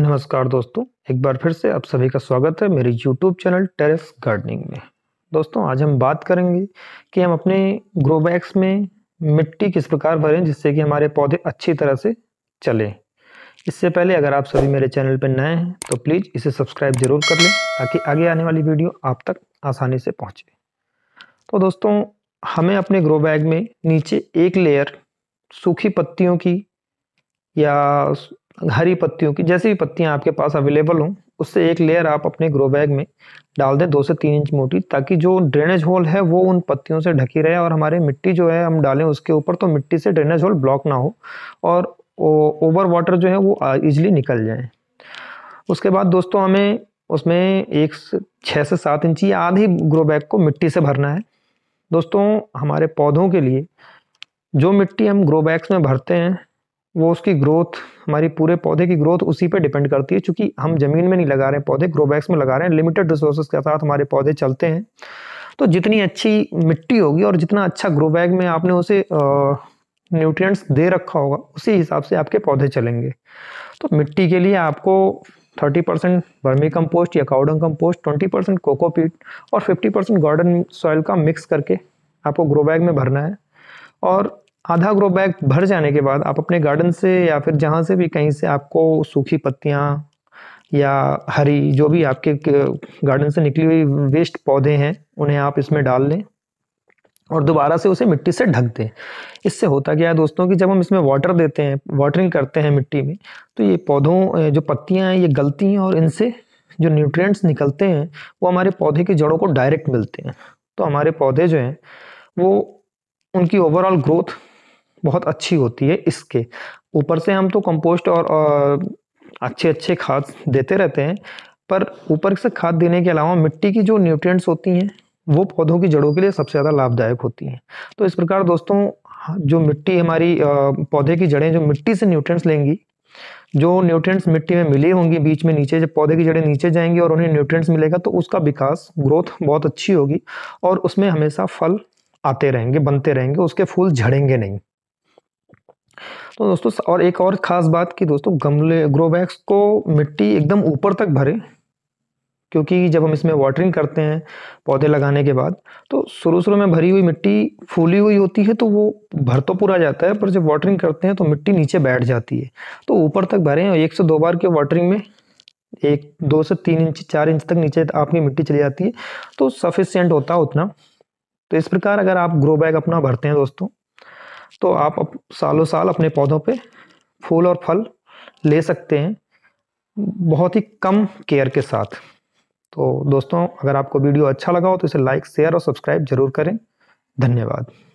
नमस्कार दोस्तों एक बार फिर से आप सभी का स्वागत है मेरे YouTube चैनल टेरेस गार्डनिंग में दोस्तों आज हम बात करेंगे कि हम अपने ग्रो बैग्स में मिट्टी किस प्रकार भरें जिससे कि हमारे पौधे अच्छी तरह से चलें इससे पहले अगर आप सभी मेरे चैनल पर नए हैं तो प्लीज़ इसे सब्सक्राइब जरूर कर लें ताकि आगे आने वाली वीडियो आप तक आसानी से पहुँचे तो दोस्तों हमें अपने ग्रो बैग में नीचे एक लेयर सूखी पत्तियों की या हरी पत्तियों की जैसी भी पत्तियाँ आपके पास अवेलेबल हों उससे एक लेयर आप अपने ग्रो बैग में डाल दें दो से तीन इंच मोटी ताकि जो ड्रेनेज होल है वो उन पत्तियों से ढकी रहे और हमारी मिट्टी जो है हम डालें उसके ऊपर तो मिट्टी से ड्रेनेज होल ब्लॉक ना हो और ओवर वाटर जो है वो ईजिली निकल जाए उसके बाद दोस्तों हमें उसमें एक छः से सात इंच या आधी ग्रो बैग को मिट्टी से भरना है दोस्तों हमारे पौधों के लिए जो मिट्टी हम ग्रो बैग्स में भरते हैं वो उसकी ग्रोथ हमारी पूरे पौधे की ग्रोथ उसी पे डिपेंड करती है क्योंकि हम ज़मीन में नहीं लगा रहे पौधे ग्रो बैग्स में लगा रहे हैं लिमिटेड रिसोर्सेज के साथ हमारे पौधे चलते हैं तो जितनी अच्छी मिट्टी होगी और जितना अच्छा ग्रो बैग में आपने उसे न्यूट्रिएंट्स दे रखा होगा उसी हिसाब से आपके पौधे चलेंगे तो मिट्टी के लिए आपको थर्टी परसेंट वर्मी कम्पोस्ट या cow dung compost twenty percent cocopeat और फिफ्टी परसेंट गार्डन सॉइल का मिक्स करके आपको ग्रो बैग में भरना है और आधा ग्रो बैग भर जाने के बाद आप अपने गार्डन से या फिर जहाँ से भी कहीं से आपको सूखी पत्तियाँ या हरी जो भी आपके गार्डन से निकली हुई वेस्ट पौधे हैं उन्हें आप इसमें डाल लें और दोबारा से उसे मिट्टी से ढक दें इससे होता क्या है दोस्तों कि जब हम इसमें वाटर देते हैं वाटरिंग करते हैं मिट्टी में तो ये पौधों जो पत्तियाँ हैं ये गलती हैं और इनसे जो न्यूट्रिएंट्स निकलते हैं वो हमारे पौधे की जड़ों को डायरेक्ट मिलते हैं तो हमारे पौधे जो हैं वो उनकी ओवरऑल ग्रोथ बहुत अच्छी होती है इसके ऊपर से हम तो कंपोस्ट और, अच्छे अच्छे खाद देते रहते हैं पर ऊपर से खाद देने के अलावा मिट्टी की जो न्यूट्रिएंट्स होती हैं वो पौधों की जड़ों के लिए सबसे ज़्यादा लाभदायक होती हैं तो इस प्रकार दोस्तों हाँ, जो मिट्टी हमारी पौधे की जड़ें जो मिट्टी से न्यूट्रिएंट्स लेंगी जो न्यूट्रिएंट्स मिट्टी में मिली होंगी बीच में नीचे जब पौधे की जड़ें नीचे जाएंगी और उन्हें न्यूट्रिएंट्स मिलेगा तो उसका विकास ग्रोथ बहुत अच्छी होगी और उसमें हमेशा फल आते रहेंगे बनते रहेंगे उसके फूल झड़ेंगे नहीं तो दोस्तों और एक और ख़ास बात कि दोस्तों गमले ग्रो बैग्स को मिट्टी एकदम ऊपर तक भरें क्योंकि जब हम इसमें वाटरिंग करते हैं पौधे लगाने के बाद तो शुरू शुरू में भरी हुई मिट्टी फूली हुई होती है तो वो भर तो पूरा जाता है पर जब वाटरिंग करते हैं तो मिट्टी नीचे बैठ जाती है तो ऊपर तक भरें एक से दो बार के वाटरिंग में एक दो से तीन इंच चार इंच तक नीचे आपकी मिट्टी चली जाती है तो सफिशियंट होता है उतना तो इस प्रकार अगर आप ग्रो बैग अपना भरते हैं दोस्तों तो आप सालों साल अपने पौधों पे फूल और फल ले सकते हैं बहुत ही कम केयर के साथ तो दोस्तों अगर आपको वीडियो अच्छा लगा हो तो इसे लाइक शेयर और सब्सक्राइब जरूर करें धन्यवाद